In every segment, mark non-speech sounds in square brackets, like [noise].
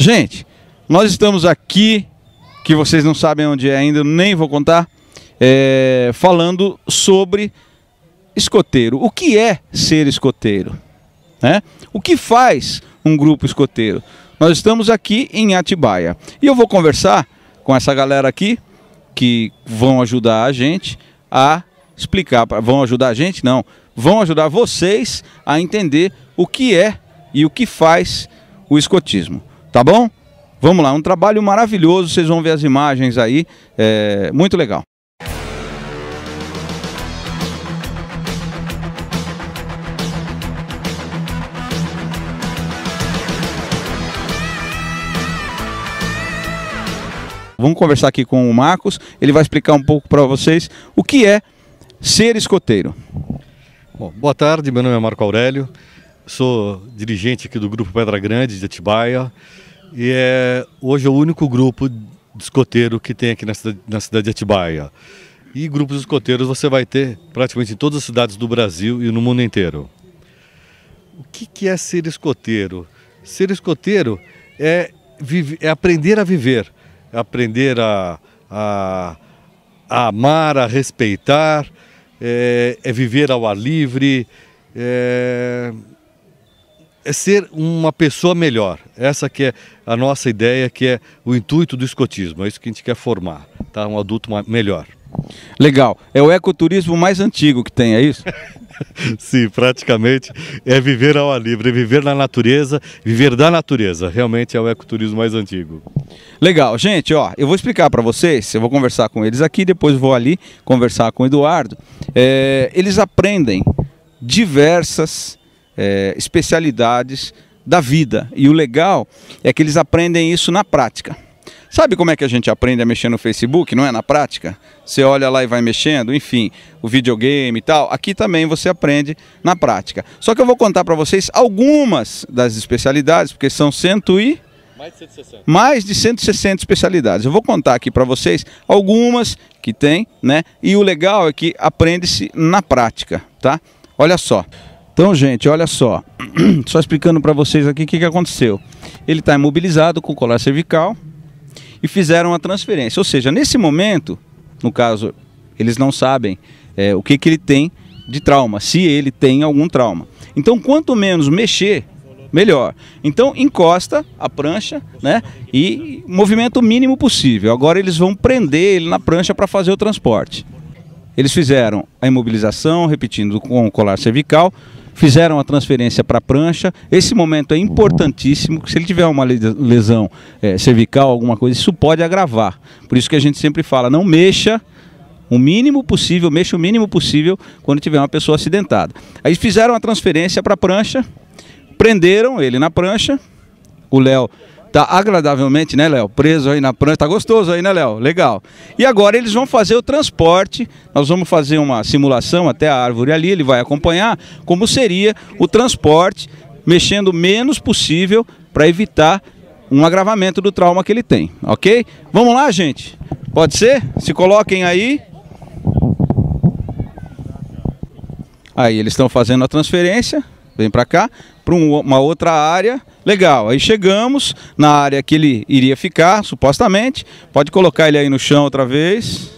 Gente, nós estamos aqui, que vocês não sabem onde é ainda, nem vou contar, é, falando sobre escoteiro. O que é ser escoteiro? Né? O que faz um grupo escoteiro? Nós estamos aqui em Atibaia e eu vou conversar com essa galera aqui que vão ajudar a gente a explicar, vão ajudar a gente, não, vão ajudar vocês a entender o que é e o que faz o escotismo. Tá bom? Vamos lá, um trabalho maravilhoso, vocês vão ver as imagens aí, é muito legal. Vamos conversar aqui com o Marcos, ele vai explicar um pouco para vocês o que é ser escoteiro. Bom, boa tarde, meu nome é Marco Aurélio, sou dirigente aqui do Grupo Pedra Grande de Atibaia. E é, hoje é o único grupo escoteiro que tem aqui na cidade, na cidade de Atibaia. E grupos escoteiros você vai ter praticamente em todas as cidades do Brasil e no mundo inteiro. O que, que é ser escoteiro? Ser escoteiro é, vive, é aprender a viver, é aprender a, a, a, amar, a respeitar, é, é viver ao ar livre, é, é ser uma pessoa melhor. Essa que é a nossa ideia, que é o intuito do escotismo. É isso que a gente quer formar, tá? Um adulto melhor. Legal. É o ecoturismo mais antigo que tem, é isso? [laughs] Sim, praticamente. É viver ao ar livre, é viver na natureza, viver da natureza. Realmente é o ecoturismo mais antigo. Legal. Gente, ó, eu vou explicar para vocês. Eu vou conversar com eles aqui, depois vou ali conversar com o Eduardo. É, eles aprendem diversas é, especialidades da vida. E o legal é que eles aprendem isso na prática. Sabe como é que a gente aprende a mexer no Facebook? Não é na prática? Você olha lá e vai mexendo, enfim, o videogame e tal. Aqui também você aprende na prática. Só que eu vou contar para vocês algumas das especialidades, porque são cento e... Mais de 160. Mais de 160 especialidades. Eu vou contar aqui para vocês algumas que tem, né? E o legal é que aprende-se na prática, tá? Olha só. Então, gente, olha só. [clears throat] Só explicando para vocês aqui o que, que aconteceu. Ele está imobilizado com colar cervical e fizeram a transferência. Ou seja, nesse momento, no caso, eles não sabem é, o que, que ele tem de trauma, se ele tem algum trauma. Então, quanto menos mexer, melhor. Então encosta a prancha, né? E movimento mínimo possível. Agora eles vão prender ele na prancha para fazer o transporte. Eles fizeram a imobilização, repetindo com o colar cervical, fizeram a transferência para a prancha. Esse momento é uhum. importantíssimo, se ele tiver uma lesão é, cervical, alguma coisa, isso pode agravar. Por isso que a gente sempre fala, não mexa o mínimo possível, mexa o mínimo possível quando tiver uma pessoa acidentada. Aí fizeram a transferência para a prancha, prenderam ele na prancha, o Léo Tá agradavelmente, né, Léo? Preso aí na prancha. Tá gostoso aí, né, Léo? Legal. E agora eles vão fazer o transporte. Nós vamos fazer uma simulação até a árvore ali. Ele vai acompanhar como seria o transporte, mexendo o menos possível para evitar um agravamento do trauma que ele tem, ok? Vamos lá, gente? Pode ser? Se coloquem aí. Aí eles estão fazendo a transferência, vem para cá, para uma outra área Legal, aí chegamos na área que ele iria ficar, supostamente. Pode colocar ele aí no chão outra vez.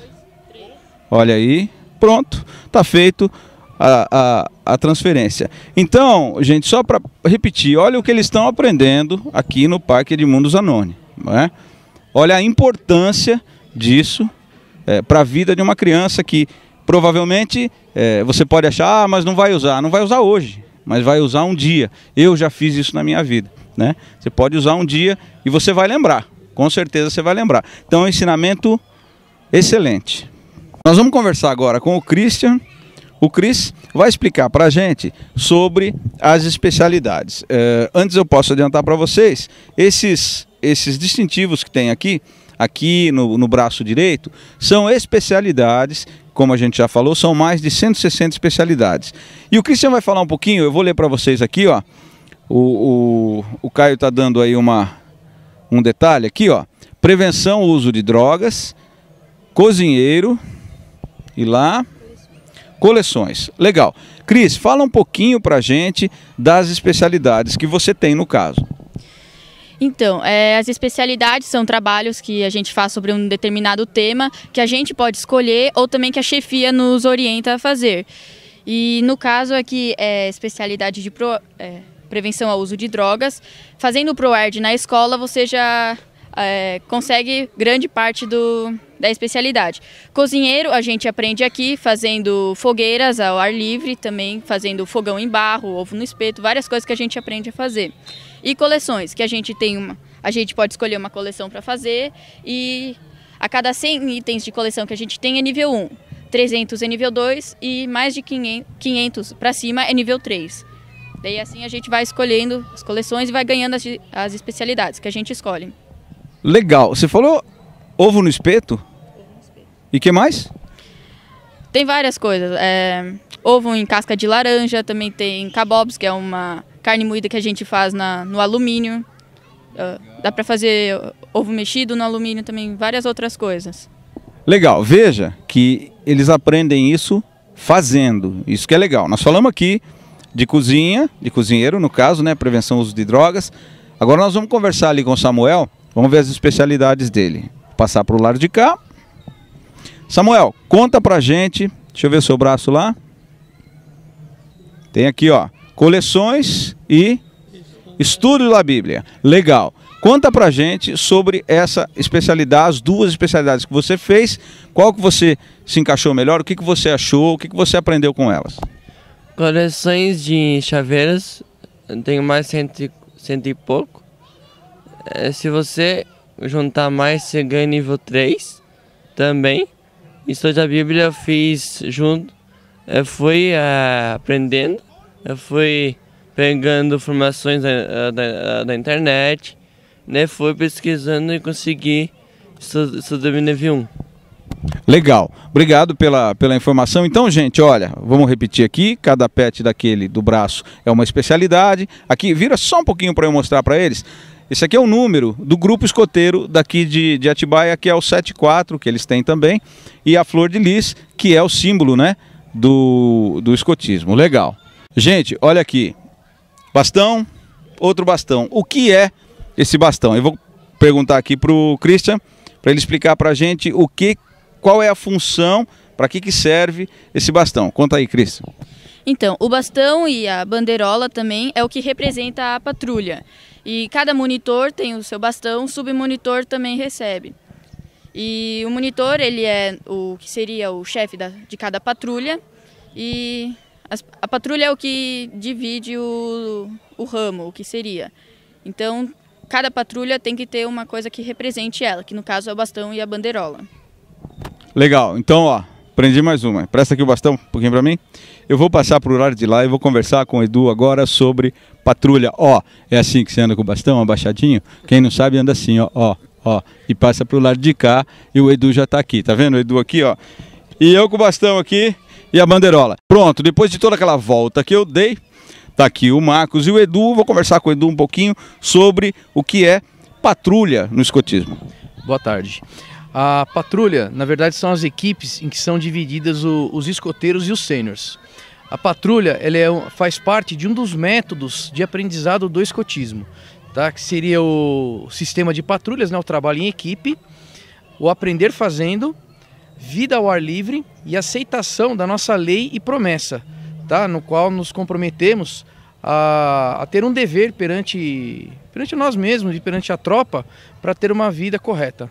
Olha aí. Pronto, está feito a, a, a, transferência. Então, gente, só para repetir, olha o que eles estão aprendendo aqui no Parque Edmundo Zanoni. Né? Olha a importância disso é, para a vida de uma criança que provavelmente é, você pode achar, ah, mas não vai usar. Não vai usar hoje, mas vai usar um dia. Eu já fiz isso na minha vida né? Você pode usar um dia e você vai lembrar, com certeza você vai lembrar. Então é um ensinamento excelente. Nós vamos conversar agora com o Christian. O Chris vai explicar para a gente sobre as especialidades. É, antes eu posso adiantar para vocês, esses, esses distintivos que tem aqui, aqui no, no braço direito, são especialidades como a gente já falou, são mais de 160 especialidades. E o Christian vai falar um pouquinho, eu vou ler para vocês aqui, ó. O, o, o Caio está dando aí uma, um detalhe aqui, ó. Prevenção uso de drogas, cozinheiro e lá coleções. Legal. Cris, fala um pouquinho para gente das especialidades que você tem no caso. Então, é, as especialidades são trabalhos que a gente faz sobre um determinado tema que a gente pode escolher ou também que a chefia nos orienta a fazer. E no caso aqui é especialidade de pro, é, prevenção ao uso de drogas. Fazendo o ProArd na escola, você já é, consegue grande parte do, da especialidade. Cozinheiro, a gente aprende aqui fazendo fogueiras ao ar livre, também fazendo fogão em barro, ovo no espeto, várias coisas que a gente aprende a fazer. E coleções, que a gente tem uma, a gente pode escolher uma coleção para fazer e a cada 100 itens de coleção que a gente tem é nível 1, 300 é nível 2 e mais de 500 para cima é nível 3. Daí assim a gente vai escolhendo as coleções e vai ganhando as, as especialidades que a gente escolhe. Legal. Você falou ovo no espeto? Ovo no espeto. E que mais? Tem várias coisas. É, ovo em casca de laranja, também tem cabobs, que é uma carne moída que a gente faz na, no alumínio. Uh, dá para fazer ovo mexido no alumínio também, várias outras coisas. Legal, veja que eles aprendem isso fazendo. Isso que é legal. Nós falamos aqui de cozinha, de cozinheiro, no caso, né? Prevenção uso de drogas. Agora nós vamos conversar ali com o Samuel, vamos ver as especialidades dele. Vou passar para o lado de cá. Samuel, conta pra gente. Deixa eu ver seu braço lá. Tem aqui, ó. Coleções e estudo da Bíblia. Legal. Conta pra gente sobre essa especialidade, as duas especialidades que você fez, qual que você se encaixou melhor, o que, que você achou, o que, que você aprendeu com elas. Coleções de chaveiras, tenho mais cento, cento e pouco. É, se você juntar mais, você ganha nível 3 também. História da Bíblia eu fiz junto, eu fui uh, aprendendo, eu fui pegando informações da, da, da internet, né? fui pesquisando e consegui estudar o nível 1. Legal. Obrigado pela, pela informação. Então, gente, olha, vamos repetir aqui. Cada pet daquele do braço é uma especialidade. Aqui, vira só um pouquinho para eu mostrar para eles. Esse aqui é o número do grupo escoteiro daqui de, de Atibaia, que é o 74, que eles têm também. E a flor de lis, que é o símbolo, né, do, do escotismo. Legal. Gente, olha aqui. Bastão, outro bastão. O que é esse bastão? Eu vou perguntar aqui para o Christian, para ele explicar para a gente o que qual é a função, para que, que serve esse bastão? Conta aí, Cris. Então, o bastão e a banderola também é o que representa a patrulha. E cada monitor tem o seu bastão, o submonitor também recebe. E o monitor, ele é o que seria o chefe da, de cada patrulha. E a patrulha é o que divide o, o ramo, o que seria. Então, cada patrulha tem que ter uma coisa que represente ela, que no caso é o bastão e a banderola. Legal, então ó, aprendi mais uma. Presta aqui o bastão um pouquinho para mim. Eu vou passar pro horário de lá e vou conversar com o Edu agora sobre patrulha. Ó, é assim que você anda com o bastão, abaixadinho? Quem não sabe anda assim, ó, ó, ó. E passa pro lado de cá e o Edu já tá aqui, tá vendo? O Edu aqui, ó. E eu com o bastão aqui e a bandeirola. Pronto, depois de toda aquela volta que eu dei, tá aqui o Marcos e o Edu. Vou conversar com o Edu um pouquinho sobre o que é patrulha no escotismo. Boa tarde. A patrulha, na verdade, são as equipes em que são divididas o, os escoteiros e os sêniores. A patrulha ela é, faz parte de um dos métodos de aprendizado do escotismo, tá? que seria o sistema de patrulhas, né? o trabalho em equipe, o aprender fazendo, vida ao ar livre e aceitação da nossa lei e promessa, tá? no qual nos comprometemos a, a ter um dever perante, perante nós mesmos e perante a tropa para ter uma vida correta.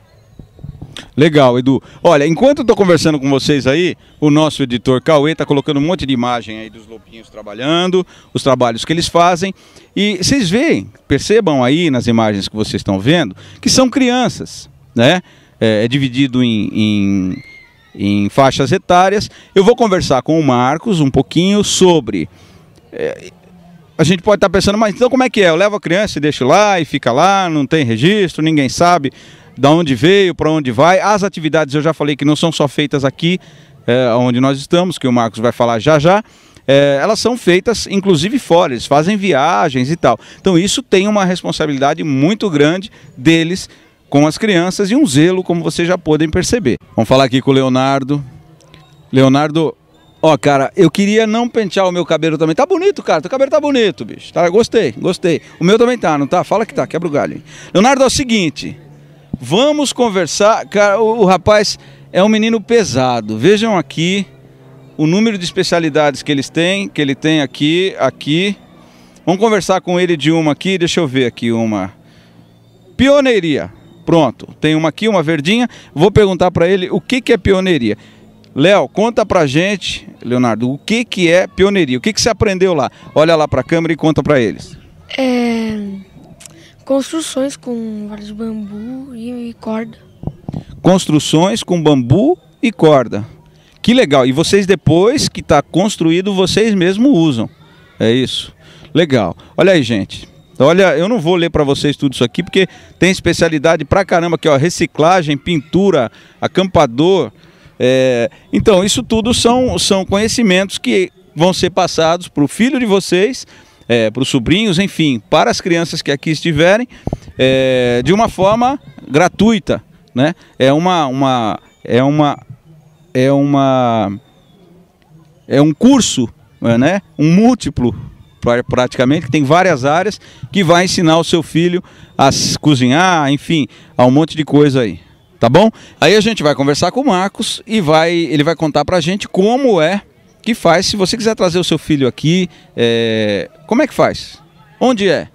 Legal, Edu. Olha, enquanto eu estou conversando com vocês aí, o nosso editor Cauê está colocando um monte de imagem aí dos lobinhos trabalhando, os trabalhos que eles fazem. E vocês veem, percebam aí nas imagens que vocês estão vendo, que são crianças, né? É, é dividido em, em, em faixas etárias. Eu vou conversar com o Marcos um pouquinho sobre. É, a gente pode estar tá pensando, mas então como é que é? Eu levo a criança e deixo lá e fica lá, não tem registro, ninguém sabe da onde veio, para onde vai. As atividades eu já falei que não são só feitas aqui, é, onde nós estamos, que o Marcos vai falar já já. É, elas são feitas inclusive fora, eles fazem viagens e tal. Então isso tem uma responsabilidade muito grande deles com as crianças e um zelo, como vocês já podem perceber. Vamos falar aqui com o Leonardo. Leonardo, ó, cara, eu queria não pentear o meu cabelo também. Tá bonito, cara, teu cabelo tá bonito, bicho. Tá, gostei, gostei. O meu também tá, não tá? Fala que tá, quebra o galho. Leonardo, é o seguinte, Vamos conversar. Cara, o, o rapaz é um menino pesado. Vejam aqui o número de especialidades que eles têm, que ele tem aqui, aqui. Vamos conversar com ele de uma aqui, deixa eu ver aqui uma. Pioneiria. Pronto, tem uma aqui, uma verdinha. Vou perguntar para ele o que, que é pioneiria. Léo, conta pra gente, Leonardo, o que, que é pioneiria? O que, que você aprendeu lá? Olha lá pra câmera e conta pra eles. É... Construções com vários bambu e, corda. Construções com bambu e corda. Que legal. E vocês depois que está construído, vocês mesmo usam. É isso. Legal. Olha aí, gente. Olha, eu não vou ler para vocês tudo isso aqui porque tem especialidade pra caramba aqui, ó, reciclagem, pintura, acampador. É... Então, isso tudo são, são conhecimentos que vão ser passados para o filho de vocês é, para os sobrinhos, enfim, para as crianças que aqui estiverem, é, de uma forma gratuita. Né? É uma, uma, é uma, é uma, é um curso, é, né? Um múltiplo praticamente, que tem várias áreas, que vai ensinar o seu filho a cozinhar, enfim, a um monte de coisa aí. Tá bom? Aí a gente vai conversar com o Marcos e vai, ele vai contar pra gente como é que faz. Se você quiser trazer o seu filho aqui, é... como é que faz? Onde é?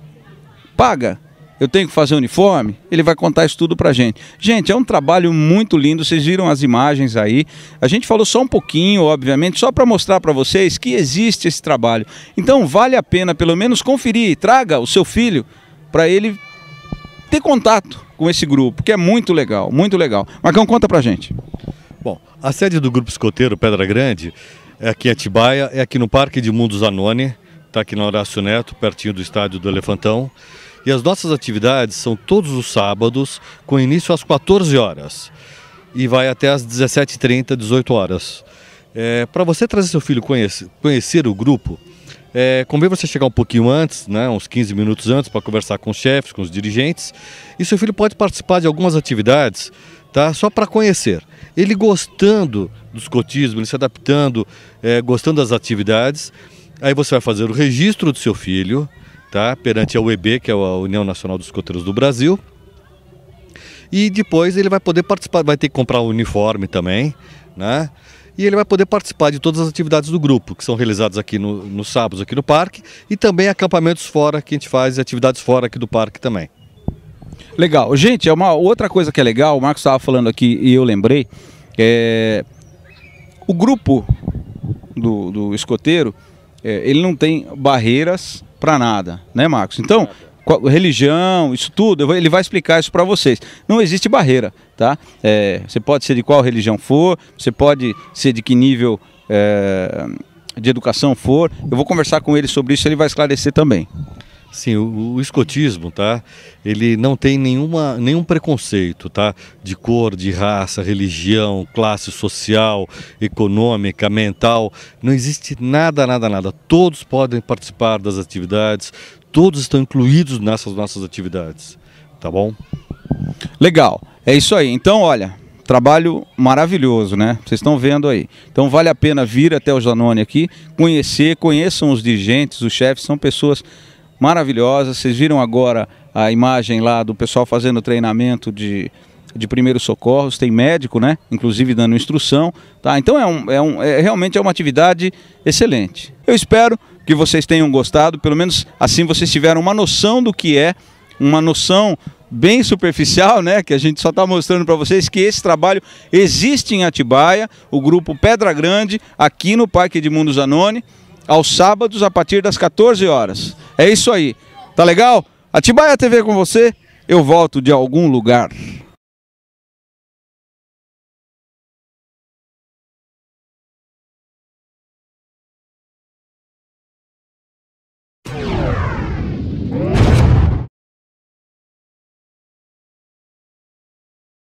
Paga? Eu tenho que fazer uniforme? Ele vai contar isso tudo pra gente. Gente, é um trabalho muito lindo, vocês viram as imagens aí. A gente falou só um pouquinho, obviamente, só para mostrar para vocês que existe esse trabalho. Então vale a pena pelo menos conferir, traga o seu filho para ele ter contato com esse grupo, que é muito legal, muito legal. Marcão, conta pra gente. Bom, a sede do Grupo Escoteiro Pedra Grande é aqui em Atibaia, é aqui no Parque de Mundos Zanoni, está aqui na Horácio Neto, pertinho do estádio do Elefantão. E as nossas atividades são todos os sábados, com início às 14 horas. E vai até às 17h30, 18 horas. É, Para você trazer seu filho conhecer, conhecer o grupo, é, convém você chegar um pouquinho antes, né, uns 15 minutos antes, para conversar com os chefes, com os dirigentes. E seu filho pode participar de algumas atividades tá? Só para conhecer. Ele gostando do escotismo, ele se adaptando, é, gostando das atividades, aí você vai fazer o registro do seu filho, tá? Perante a UEB, que é a União Nacional dos Escoteiros do Brasil. E depois ele vai poder participar, vai ter que comprar o um uniforme também, né? e ele vai poder participar de todas as atividades do grupo, que são realizadas aqui no, nos sábados aqui no parque, e também acampamentos fora, que a gente faz atividades fora aqui do parque também. Legal. Gente, é uma outra coisa que é legal, o Marcos estava falando aqui e eu lembrei, é o grupo do, do escoteiro, é, ele não tem barreiras para nada, né, Marcos? Então, religião, isso tudo, ele vai explicar isso para vocês. Não existe barreira, tá? É, você pode ser de qual religião for, você pode ser de que nível é, de educação for. Eu vou conversar com ele sobre isso, ele vai esclarecer também. Sim, o, o, escotismo, tá? Ele não tem nenhuma, nenhum preconceito, tá? De cor, de raça, religião, classe social, econômica, mental. Não existe nada, nada, nada. Todos podem participar das atividades, todos estão incluídos nessas nossas atividades, tá bom? Legal, é isso aí. Então, olha, trabalho maravilhoso, né? Vocês estão vendo aí. Então vale a pena vir até o Zanoni aqui, conhecer, conheçam os dirigentes, os chefes, são pessoas maravilhosa. Vocês viram agora a imagem lá do pessoal fazendo treinamento de, de primeiros socorros, tem médico, né? Inclusive dando instrução. Tá? Então é, um, é, um, é realmente é uma atividade excelente. Eu espero que vocês tenham gostado, pelo menos assim vocês tiveram uma noção do que é, uma noção bem superficial, né? Que a gente só está mostrando para vocês que esse trabalho existe em Atibaia, o grupo Pedra Grande, aqui no Parque de Mundos Zanoni, aos sábados a partir das 14 horas. É isso aí. Tá legal? Atibaia TV com você. Eu volto de algum lugar.